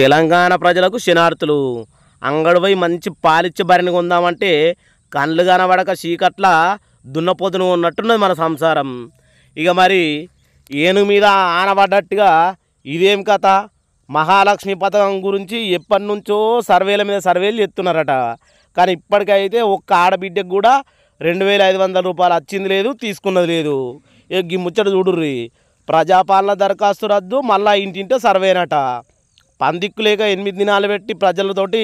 తెలంగాణ ప్రజలకు శనార్థులు అంగడిపై మంచి పాలిచ్చ బరిని కొందామంటే కండ్లు కనబడక చీకట్ల దున్నపోతును ఉన్నట్టున్నది మన సంసారం ఇక మరి ఏనుగు మీద ఆనబడ్డట్టుగా ఇదేం కథ మహాలక్ష్మి పథకం గురించి ఎప్పటి నుంచో సర్వేల మీద సర్వేలు చెప్తున్నారట కానీ ఇప్పటికైతే ఒక్క ఆడబిడ్డకు కూడా రెండు వేల ఐదు వందల రూపాయలు వచ్చింది లేదు తీసుకున్నది లేదు ఈ ముచ్చట చూడుర్రి ప్రజాపాలన దరఖాస్తు రద్దు మళ్ళా ఇంటింటే సర్వేనట పందిక్కులేగా ఎనిమిది దినాలు పెట్టి ప్రజలతోటి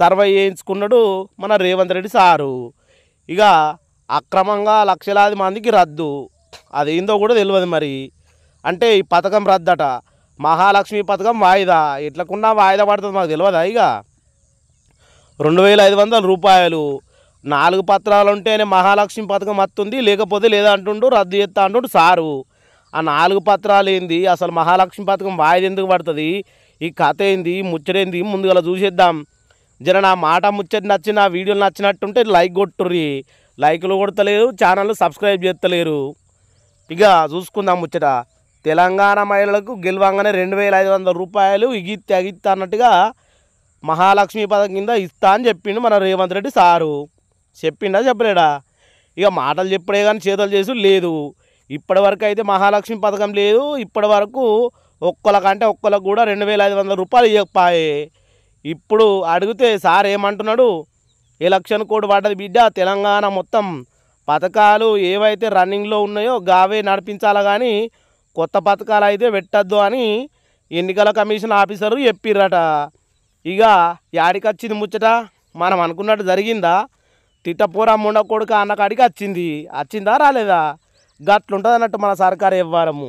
సర్వే చేయించుకున్నాడు మన రేవంత్ రెడ్డి సారు ఇక అక్రమంగా లక్షలాది మందికి రద్దు అదేందో కూడా తెలియదు మరి అంటే ఈ పథకం రద్దట మహాలక్ష్మి పథకం వాయిదా ఇట్లకుండా వాయిదా పడుతుంది మాకు తెలియదా ఇక రెండు వేల ఐదు వందల రూపాయలు నాలుగు పత్రాలు ఉంటేనే మహాలక్ష్మి పథకం వస్తుంది లేకపోతే లేదంటుండు రద్దు చేస్తా అంటుండు సారు ఆ నాలుగు పత్రాలు ఏంది అసలు మహాలక్ష్మి పథకం వాయిదా ఎందుకు పడుతుంది ఈ కథ ఏంది ముచ్చడేంది ముందుగా చూసేద్దాం జర నా మాట ముచ్చటి నచ్చిన వీడియోలు నచ్చినట్టుంటే లైక్ కొట్టుర్రి లైక్లు కొడతలేరు ఛానల్ సబ్స్క్రైబ్ చేస్తలేరు ఇక చూసుకుందాం ముచ్చట తెలంగాణ మహిళలకు గెలవంగానే రెండు వేల ఐదు వందల రూపాయలు ఇగిత్తి అగిత్తి అన్నట్టుగా మహాలక్ష్మి పథకం కింద ఇస్తా అని చెప్పిండు మన రేవంత్ రెడ్డి సారు చెప్పిండా చెప్పలేడా ఇక మాటలు చెప్పడే కానీ చేతలు చేసి లేదు ఇప్పటివరకు అయితే మహాలక్ష్మి పథకం లేదు ఇప్పటి ఒక్కొలకంటే ఒక్కలకు కూడా రెండు వేల ఐదు వందల రూపాయలు ఇవ్వకపాయే ఇప్పుడు అడిగితే సార్ ఏమంటున్నాడు ఎలక్షన్ కోడ్ పడ్డది బిడ్డ తెలంగాణ మొత్తం పథకాలు ఏవైతే రన్నింగ్లో ఉన్నాయో గావే నడిపించాలి కానీ కొత్త పథకాలు అయితే పెట్టద్దు అని ఎన్నికల కమిషన్ ఆఫీసరు చెప్పిర్రట ఇక యాడికొచ్చింది ముచ్చట మనం అనుకున్నట్టు జరిగిందా తిట్టపూరం ఉండకూడక అన్న కాడికి వచ్చింది వచ్చిందా రాలేదా గట్లుంటుంది అన్నట్టు మన సర్కారు ఇవ్వాలము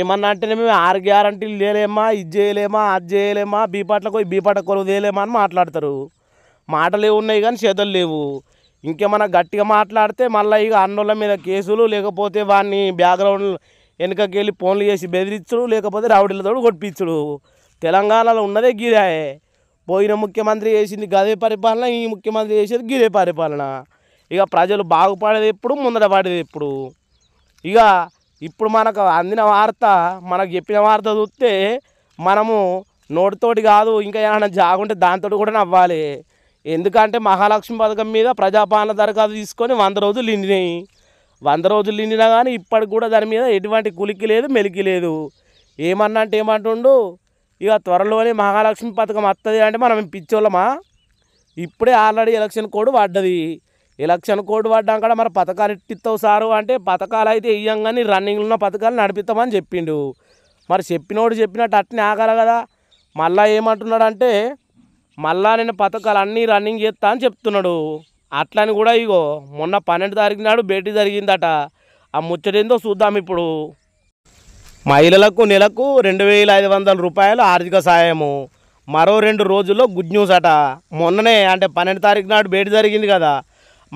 ఏమన్నా అంటేనే మేము ఆరు గ్యారంటీలు లేలేమా ఇది చేయలేమా అది చేయలేమా బీపాట్లకు పోయి బీపాట కొలువు చేయలేమా అని మాట్లాడతారు మాటలు ఉన్నాయి కానీ చేతలు లేవు ఇంకేమన్నా గట్టిగా మాట్లాడితే మళ్ళీ ఇక అన్నోళ్ళ మీద కేసులు లేకపోతే వాడిని బ్యాక్గ్రౌండ్ వెనుకకి వెళ్ళి ఫోన్లు చేసి బెదిరించుడు లేకపోతే రౌడీలతో కొట్టించడు తెలంగాణలో ఉన్నదే గిరే పోయిన ముఖ్యమంత్రి చేసింది గదే పరిపాలన ఈ ముఖ్యమంత్రి చేసేది గిరే పరిపాలన ఇక ప్రజలు బాగుపడేది ఎప్పుడు ముందర పడేది ఎప్పుడు ఇక ఇప్పుడు మనకు అందిన వార్త మనకు చెప్పిన వార్త చూస్తే మనము నోటితోటి కాదు ఇంకా ఏమైనా జాగుంటే దాంతో కూడా నవ్వాలి ఎందుకంటే మహాలక్ష్మి పథకం మీద ప్రజాపాలన దరఖాస్తు తీసుకొని వంద రోజులు నిండినాయి వంద రోజులు నిండినా కానీ ఇప్పటికి కూడా దాని మీద ఎటువంటి కులికి లేదు మెలికి లేదు ఏమన్నా అంటే ఏమంటుండు ఇక త్వరలోనే మహాలక్ష్మి పథకం వస్తుంది అంటే మనం పిచ్చోళ్ళమా ఇప్పుడే ఆల్రెడీ ఎలక్షన్ కోడ్ పడ్డది ఎలక్షన్ కోడ్ పడ్డాం కూడా మరి పథకాలు ఇట్టిస్తావు సారు అంటే పథకాలు అయితే ఇయ్యం కానీ రన్నింగ్లో ఉన్న పథకాలు నడిపిస్తామని చెప్పిండు మరి చెప్పినోడు చెప్పినట్టు అట్నే ఆగల కదా మళ్ళా ఏమంటున్నాడు అంటే మళ్ళా నేను పథకాలు అన్నీ రన్నింగ్ చేస్తా అని చెప్తున్నాడు అట్లని కూడా ఇగో మొన్న పన్నెండు తారీఖు నాడు భేటీ జరిగిందట ఆ ముచ్చటేందో చూద్దాం ఇప్పుడు మహిళలకు నెలకు రెండు వేల ఐదు వందల రూపాయలు ఆర్థిక సాయము మరో రెండు రోజుల్లో గుడ్ న్యూస్ అట మొన్ననే అంటే పన్నెండు తారీఖు నాడు భేటీ జరిగింది కదా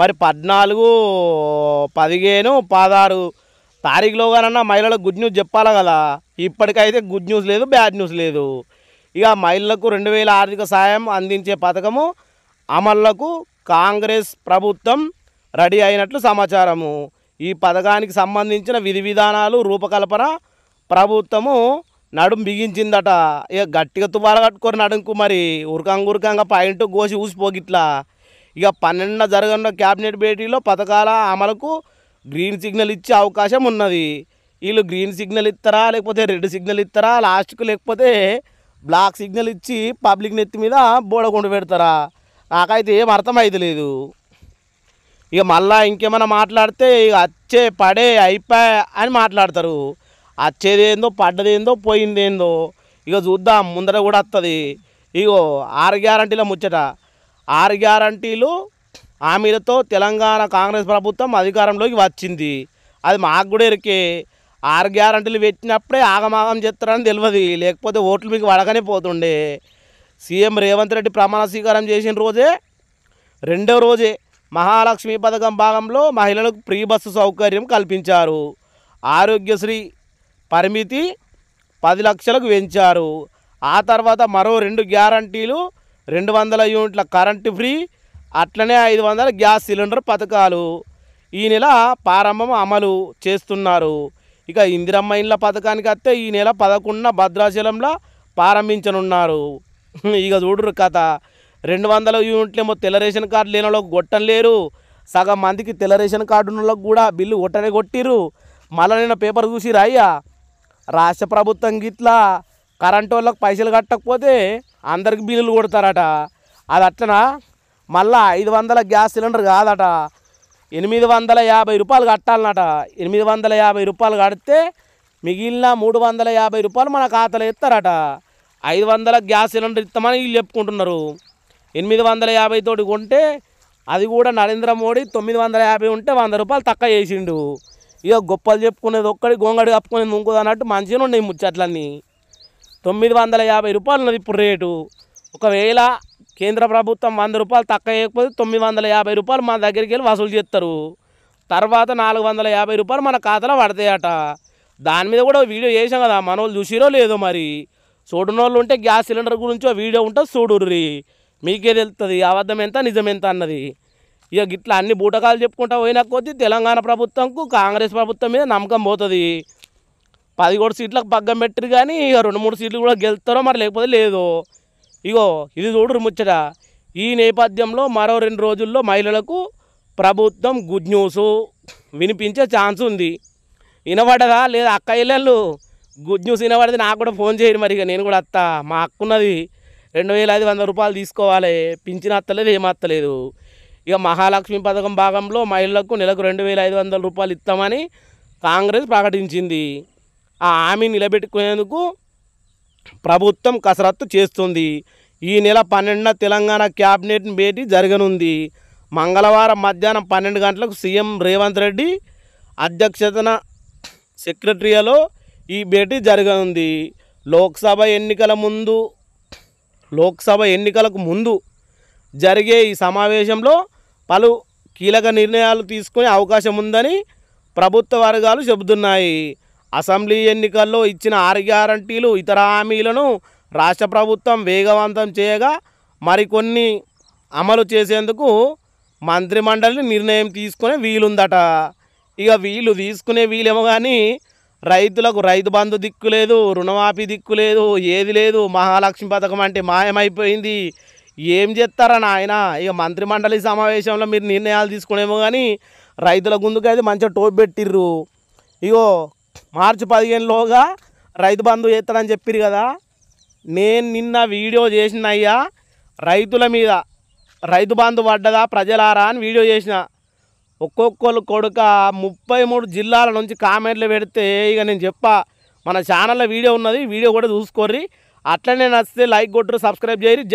మరి పద్నాలుగు పదిహేను పదహారు తారీఖులో తారీఖులోగానన్నా మహిళలకు గుడ్ న్యూస్ చెప్పాలి కదా ఇప్పటికైతే గుడ్ న్యూస్ లేదు బ్యాడ్ న్యూస్ లేదు ఇక మహిళలకు రెండు వేల ఆర్థిక సాయం అందించే పథకము అమల్లకు కాంగ్రెస్ ప్రభుత్వం రెడీ అయినట్లు సమాచారము ఈ పథకానికి సంబంధించిన విధి విధానాలు రూపకల్పన ప్రభుత్వము నడుం బిగించిందట ఇక గట్టిగా తువాల కట్టుకొని నడుంకు మరి ఉరకంగా ఉరకంగా పాయింట్ గోసి ఊసిపోగిట్లా ఇక పన్నెండున జరగనున్న క్యాబినెట్ భేటీలో పథకాల అమలుకు గ్రీన్ సిగ్నల్ ఇచ్చే అవకాశం ఉన్నది వీళ్ళు గ్రీన్ సిగ్నల్ ఇస్తారా లేకపోతే రెడ్ సిగ్నల్ ఇస్తారా లాస్ట్కు లేకపోతే బ్లాక్ సిగ్నల్ ఇచ్చి పబ్లిక్ నెత్తి మీద బోడగుండు పెడతారా నాకైతే ఏం లేదు ఇక మళ్ళా ఇంకేమైనా మాట్లాడితే ఇక వచ్చే పడే అయిపోయా అని మాట్లాడతారు ఏందో పడ్డదేందో పోయిందేందో ఇక చూద్దాం ముందర కూడా వస్తుంది ఇగో ఆరు గ్యారంటీలో ముచ్చట ఆరు గ్యారంటీలు హామీలతో తెలంగాణ కాంగ్రెస్ ప్రభుత్వం అధికారంలోకి వచ్చింది అది మాకు కూడా ఇరికే ఆరు గ్యారంటీలు పెట్టినప్పుడే ఆగమాగం చెప్తారని తెలియదు లేకపోతే ఓట్లు మీకు వడకనే పోతుండే సీఎం రేవంత్ రెడ్డి ప్రమాణ స్వీకారం చేసిన రోజే రెండో రోజే మహాలక్ష్మి పథకం భాగంలో మహిళలకు ఫ్రీ బస్సు సౌకర్యం కల్పించారు ఆరోగ్యశ్రీ పరిమితి పది లక్షలకు పెంచారు ఆ తర్వాత మరో రెండు గ్యారంటీలు రెండు వందల యూనిట్ల కరెంటు ఫ్రీ అట్లనే ఐదు వందల గ్యాస్ సిలిండర్ పథకాలు ఈ నెల ప్రారంభం అమలు చేస్తున్నారు ఇక ఇందిరమ్మ ఇండ్ల పథకానికి వస్తే ఈ నెల పదకొండున భద్రాచలంలో ప్రారంభించనున్నారు ఇక చూడరు కథ రెండు వందల యూనిట్లేమో తెల్ల రేషన్ కార్డు లేని వాళ్ళకు కొట్టం లేరు సగం మందికి తెల్ల రేషన్ కార్డు ఉన్న వాళ్ళకి కూడా బిల్లు కొట్టనే కొట్టిరు మళ్ళీ నేను పేపర్ చూసి రాయ్యా రాష్ట్ర ప్రభుత్వం గిట్లా కరెంటు వాళ్ళకి పైసలు కట్టకపోతే అందరికి బిల్లులు కొడతారట అది అట్లనా మళ్ళా ఐదు వందల గ్యాస్ సిలిండర్ కాదట ఎనిమిది వందల యాభై రూపాయలు కట్టాలన్నట ఎనిమిది వందల యాభై రూపాయలు కడితే మిగిలిన మూడు వందల యాభై రూపాయలు మన ఖాతాలో ఇస్తారట ఐదు వందల గ్యాస్ సిలిండర్ ఇస్తామని వీళ్ళు చెప్పుకుంటున్నారు ఎనిమిది వందల యాభై తోటి కొంటే అది కూడా నరేంద్ర మోడీ తొమ్మిది వందల యాభై ఉంటే వంద రూపాయలు తక్కువ చేసిండు ఇక గొప్పలు చెప్పుకునేది ఒక్కడి గోంగడి కప్పుకునేది ఇంకోది మంచిగా ఉండే ముచ్చట్లన్నీ తొమ్మిది వందల యాభై రూపాయలు ఉన్నది ఇప్పుడు రేటు ఒకవేళ కేంద్ర ప్రభుత్వం వంద రూపాయలు తక్కువ చేయకపోతే తొమ్మిది వందల యాభై రూపాయలు మన దగ్గరికి వెళ్ళి వసూలు చేస్తారు తర్వాత నాలుగు వందల యాభై రూపాయలు మన ఖాతాలో పడతాయట దాని మీద కూడా వీడియో చేసాం కదా మన వాళ్ళు చూసిరో లేదో మరి చూడనోళ్ళు ఉంటే గ్యాస్ సిలిండర్ గురించి వీడియో ఉంటే చూడుర్రి మీకే తెలుస్తుంది అబద్ధం ఎంత నిజం ఎంత అన్నది ఇక గిట్లా అన్ని బూటకాలు చెప్పుకుంటా పోయినా కొద్దీ తెలంగాణ ప్రభుత్వంకు కాంగ్రెస్ ప్రభుత్వం మీద నమ్మకం పోతుంది పదిహేడు సీట్లకు పగ్గం పెట్టరు కానీ ఇక రెండు మూడు సీట్లు కూడా గెలుస్తారో మరి లేకపోతే లేదో ఇగో ఇది చూడరు ముచ్చట ఈ నేపథ్యంలో మరో రెండు రోజుల్లో మహిళలకు ప్రభుత్వం గుడ్ న్యూస్ వినిపించే ఛాన్స్ ఉంది వినబడదా లేదా అక్క ఇళ్ళు గుడ్ న్యూస్ వినబడితే నాకు కూడా ఫోన్ చేయండి మరి ఇక నేను కూడా అత్త మా అక్కున్నది రెండు వేల ఐదు వందల రూపాయలు తీసుకోవాలి పింఛన్ అత్తలేదు ఏమత్తలేదు ఇక మహాలక్ష్మి పథకం భాగంలో మహిళలకు నెలకు రెండు వేల ఐదు వందల రూపాయలు ఇస్తామని కాంగ్రెస్ ప్రకటించింది ఆ హామీ నిలబెట్టుకునేందుకు ప్రభుత్వం కసరత్తు చేస్తుంది ఈ నెల పన్నెండున తెలంగాణ క్యాబినెట్ భేటీ జరగనుంది మంగళవారం మధ్యాహ్నం పన్నెండు గంటలకు సీఎం రేవంత్ రెడ్డి అధ్యక్షతన సెక్రటరీలో ఈ భేటీ జరగనుంది లోక్సభ ఎన్నికల ముందు లోక్సభ ఎన్నికలకు ముందు జరిగే ఈ సమావేశంలో పలు కీలక నిర్ణయాలు తీసుకునే అవకాశం ఉందని ప్రభుత్వ వర్గాలు చెబుతున్నాయి అసెంబ్లీ ఎన్నికల్లో ఇచ్చిన ఆరు గ్యారంటీలు ఇతర హామీలను రాష్ట్ర ప్రభుత్వం వేగవంతం చేయగా మరికొన్ని అమలు చేసేందుకు మంత్రి మండలి నిర్ణయం తీసుకునే వీలుందట ఇక వీళ్ళు తీసుకునే వీలేమో కానీ రైతులకు రైతు బంధు దిక్కు లేదు రుణమాఫీ దిక్కు లేదు ఏది లేదు మహాలక్ష్మి పథకం అంటే మాయమైపోయింది ఏం చేస్తారా నాయన ఇక మంత్రి మండలి సమావేశంలో మీరు నిర్ణయాలు తీసుకునేమో కానీ రైతుల ముందుకు అయితే మంచిగా టోప్ పెట్టిర్రు ఇగో మార్చి పదిహేనులోగా రైతు బంధు చేస్తానని చెప్పిరు కదా నేను నిన్న వీడియో చేసిన అయ్యా రైతుల మీద రైతు బంధు పడ్డదా ప్రజలారా అని వీడియో చేసిన ఒక్కొక్కరు కొడుక ముప్పై మూడు జిల్లాల నుంచి కామెంట్లు పెడితే ఇక నేను చెప్పా మన ఛానల్లో వీడియో ఉన్నది వీడియో కూడా చూసుకోర్రి అట్లనే నచ్చితే లైక్ కొట్టరు సబ్స్క్రైబ్ చేయరు